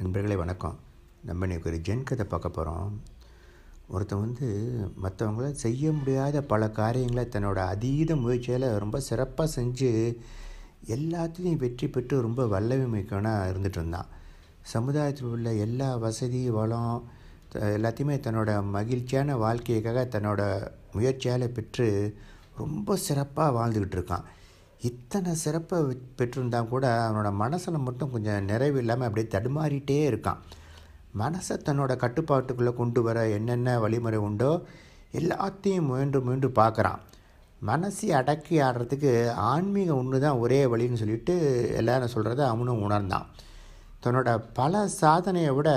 நண்பர்களே வணக்கம் நம்ம இன்றைக்கி ஒரு ஜென் கதை பார்க்க போகிறோம் ஒருத்தன் வந்து மற்றவங்கள செய்ய முடியாத பல காரியங்களை தன்னோட அதீத முயற்சியால் ரொம்ப சிறப்பாக செஞ்சு எல்லாத்துலேயும் வெற்றி பெற்று ரொம்ப வல்லமை மிக்கவனாக இருந்துகிட்டு இருந்தான் சமுதாயத்தில் உள்ள எல்லா வசதி வளம் எல்லாத்தையுமே தன்னோட மகிழ்ச்சியான வாழ்க்கைக்காக தன்னோட முயற்சியால் பெற்று ரொம்ப சிறப்பாக வாழ்ந்துக்கிட்டு இருக்கான் இத்தனை சிறப்பை பெற்றிருந்தால் கூட அவனோட மனசில் மட்டும் கொஞ்சம் நிறைவு இல்லாமல் அப்படியே தடுமாறிட்டே இருக்கான் மனசை தன்னோட கட்டுப்பாட்டுக்குள்ளே கொண்டு வர என்னென்ன வழிமுறை உண்டோ எல்லாத்தையும் முயன்று முயன்று பார்க்குறான் மனசை அடக்கி ஆடுறதுக்கு ஆன்மீக ஒன்று தான் ஒரே வழின்னு சொல்லிட்டு எல்லாரும் சொல்கிறத அவனும் உணர்ந்தான் தன்னோட பல சாதனையை விட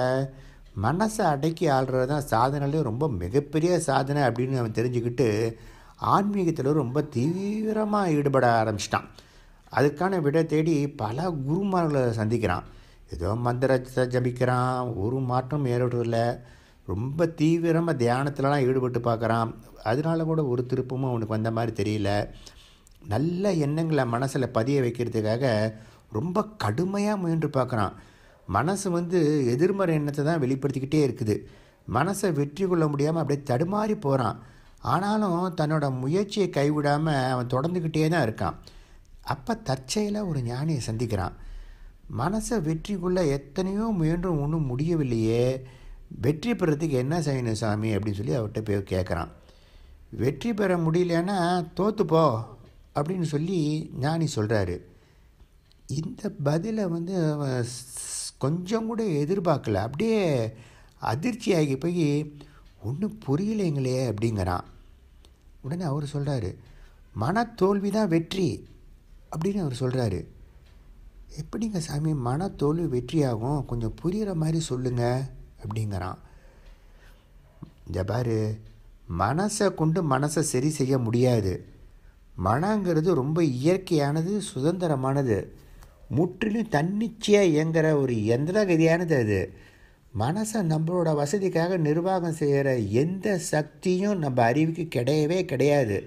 மனசை அடக்கி ஆள்றது தான் சாதனையிலே ரொம்ப மிகப்பெரிய சாதனை அப்படின்னு அவன் தெரிஞ்சுக்கிட்டு ஆன்மீகத்தில் ரொம்ப தீவிரமாக ஈடுபட ஆரம்பிச்சிட்டான் அதுக்கான விட தேடி பல குருமார்களை சந்திக்கிறான் ஏதோ மந்திரத்தை ஜபிக்கிறான் ஒரு மாற்றம் ஏற்படல ரொம்ப தீவிரமாக தியானத்திலலாம் ஈடுபட்டு பார்க்குறான் அதனால கூட ஒரு திருப்பமும் அவனுக்கு வந்த மாதிரி தெரியல நல்ல எண்ணங்களை மனசில் பதிய வைக்கிறதுக்காக ரொம்ப கடுமையாக முயன்று பார்க்குறான் மனசு வந்து எதிர்மறை எண்ணத்தை தான் வெளிப்படுத்திக்கிட்டே இருக்குது மனசை வெற்றி கொள்ள முடியாமல் அப்படியே தடுமாறி போகிறான் ஆனாலும் தன்னோட முயற்சியை கைவிடாமல் அவன் தொடர்ந்துக்கிட்டே தான் இருக்கான் அப்போ தற்செயலாக ஒரு ஞானியை சந்திக்கிறான் மனசை வெற்றிக்குள்ளே எத்தனையோ முயன்றும் ஒன்றும் முடியவில்லையே வெற்றி பெறத்துக்கு என்ன செய்யணும் சாமி அப்படின்னு சொல்லி அவர்கிட்ட போய் கேட்குறான் வெற்றி பெற முடியலன்னா தோத்துப்போ அப்படின்னு சொல்லி ஞானி சொல்கிறாரு இந்த பதிலை வந்து கொஞ்சம் கூட எதிர்பார்க்கல அப்படியே அதிர்ச்சியாகி போய் ஒன்றும் புரியலைங்களே அப்படிங்கிறான் உடனே அவர் சொல்கிறாரு மன தோல்வி தான் வெற்றி அப்படின்னு அவர் சொல்கிறாரு எப்படிங்க சாமி மன தோல்வி வெற்றியாகும் கொஞ்சம் புரிகிற மாதிரி சொல்லுங்கள் அப்படிங்கிறான் இந்த பாரு மனசை கொண்டு மனசை சரி செய்ய முடியாது மனங்கிறது ரொம்ப இயற்கையானது சுதந்திரமானது முற்றிலும் தன்னிச்சையாக இயங்குகிற ஒரு எந்திரகதியானது அது மனசை நம்மளோட வசதிக்காக நிர்வாகம் செய்கிற எந்த சக்தியும் நம்ம அறிவுக்கு கிடையவே கிடையாது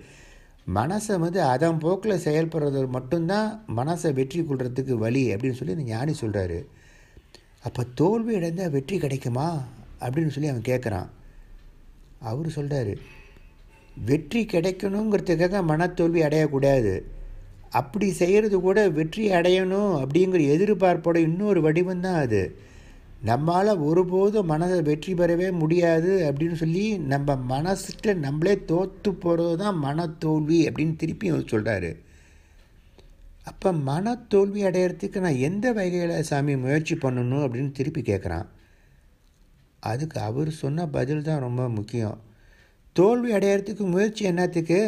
மனசை வந்து அதன் போக்கில் செயல்படுறது மட்டும்தான் மனசை வெற்றி கொள்கிறதுக்கு வழி அப்படின்னு சொல்லி இந்த ஞானி சொல்கிறாரு அப்போ தோல்வி அடைந்தால் வெற்றி கிடைக்குமா அப்படின்னு சொல்லி அவன் கேட்குறான் அவர் சொல்கிறாரு வெற்றி கிடைக்கணுங்கிறதுக்காக மனத்தோல்வி அடையக்கூடாது அப்படி செய்கிறது கூட வெற்றி அடையணும் அப்படிங்கிற எதிர்பார்ப்போட இன்னொரு வடிவம் தான் அது நம்மளால் ஒருபோதும் மனதை வெற்றி பெறவே முடியாது அப்படின்னு சொல்லி நம்ம மனசிட்ட நம்மளே தோற்று போகிறது தான் மனத்தோல்வி அப்படின்னு திருப்பி அவர் சொல்கிறாரு அப்போ மனத்தோல்வி அடையிறதுக்கு நான் எந்த வகையில் சாமி முயற்சி பண்ணணும் அப்படின்னு திருப்பி கேட்குறான் அதுக்கு அவர் சொன்ன பதில் தான் ரொம்ப முக்கியம் தோல்வி அடையிறதுக்கு முயற்சி என்னத்துக்கு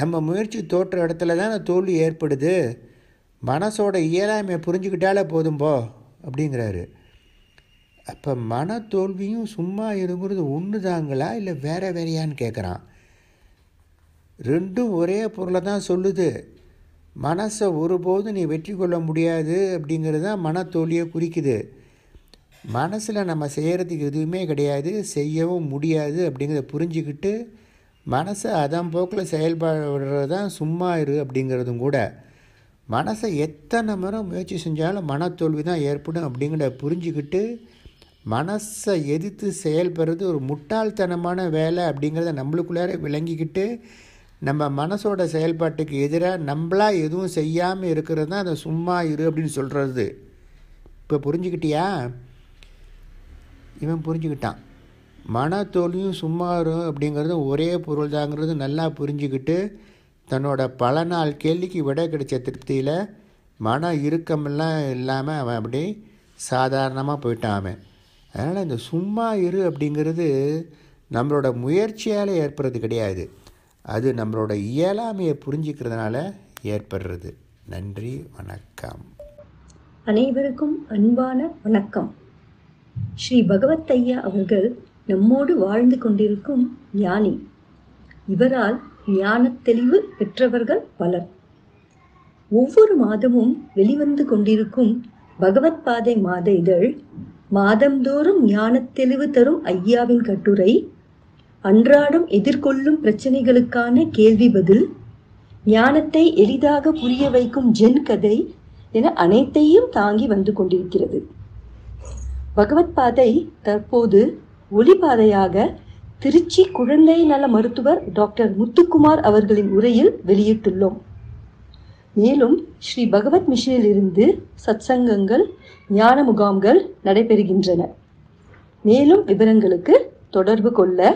நம்ம முயற்சி தோற்ற இடத்துல தான் தோல்வி ஏற்படுது மனசோட இயலாமையை புரிஞ்சுக்கிட்டாலே போதும்போ அப்படிங்கிறாரு அப்போ மன தோல்வியும் சும்மா இருக்கிறது ஒன்று தாங்களா இல்லை வேற வேறையான்னு கேட்குறான் ரெண்டும் ஒரே பொருளை தான் சொல்லுது மனசை ஒருபோதும் நீ வெற்றி கொள்ள முடியாது அப்படிங்கிறது தான் மன தோல்வியை குறிக்குது மனசில் நம்ம செய்கிறதுக்கு எதுவுமே கிடையாது செய்யவும் முடியாது அப்படிங்கிறத புரிஞ்சுக்கிட்டு மனசை அதன் போக்கில் செயல்படுறது தான் சும்மா இரு அப்படிங்கிறதும் கூட மனசை எத்தனை முறை முயற்சி செஞ்சாலும் மன தோல்வி தான் ஏற்படும் அப்படிங்கிறத புரிஞ்சுக்கிட்டு மனசை எதிர்த்து செயல்படுறது ஒரு முட்டாள்தனமான வேலை அப்படிங்கிறத நம்மளுக்குள்ளார விளங்கிக்கிட்டு நம்ம மனசோட செயல்பாட்டுக்கு எதிராக நம்மளாக எதுவும் செய்யாமல் இருக்கிறது தான் அதை சும்மா இரு அப்படின்னு சொல்கிறது இப்போ புரிஞ்சுக்கிட்டியா இவன் புரிஞ்சுக்கிட்டான் மன தோல்வியும் சும்மாரும் அப்படிங்கிறது ஒரே பொருள் தாங்கிறது நல்லா புரிஞ்சுக்கிட்டு தன்னோட பல நாள் கேள்விக்கு விடை கிடைச்ச திருப்தியில் மன இறுக்கமெல்லாம் இல்லாமல் அவன் அப்படி சாதாரணமாக போயிட்டான் அவன் அதனால் இந்த சும்மா இரு அப்படிங்கிறது நம்மளோட முயற்சியால் ஏற்படுறது கிடையாது அது நம்மளோட இயலாமையை புரிஞ்சிக்கிறதுனால ஏற்படுறது நன்றி வணக்கம் அனைவருக்கும் அன்பான வணக்கம் ஸ்ரீ பகவத் ஐயா அவர்கள் நம்மோடு வாழ்ந்து கொண்டிருக்கும் ஞானி இவரால் ஞான தெளிவு பெற்றவர்கள் பலர் ஒவ்வொரு மாதமும் வெளிவந்து கொண்டிருக்கும் பகவத் பாதை மாத இதழ் மாதந்தோறும் தெளிவு தரும் ஐயாவின் கட்டுரை அன்றாடம் எதிர்கொள்ளும் பிரச்சனைகளுக்கான கேள்வி பதில் ஞானத்தை எளிதாக புரிய வைக்கும் ஜென் கதை என அனைத்தையும் தாங்கி வந்து கொண்டிருக்கிறது பகவத் பாதை தற்போது ஒளி பாதையாக திருச்சி குழந்தை நல மருத்துவர் டாக்டர் முத்துக்குமார் அவர்களின் உரையில் வெளியிட்டுள்ளோம் மேலும் ஸ்ரீ பகவத் இருந்து சத்சங்கங்கள் ஞான முகாம்கள் நடைபெறுகின்றன மேலும் விவரங்களுக்கு தொடர்பு கொள்ள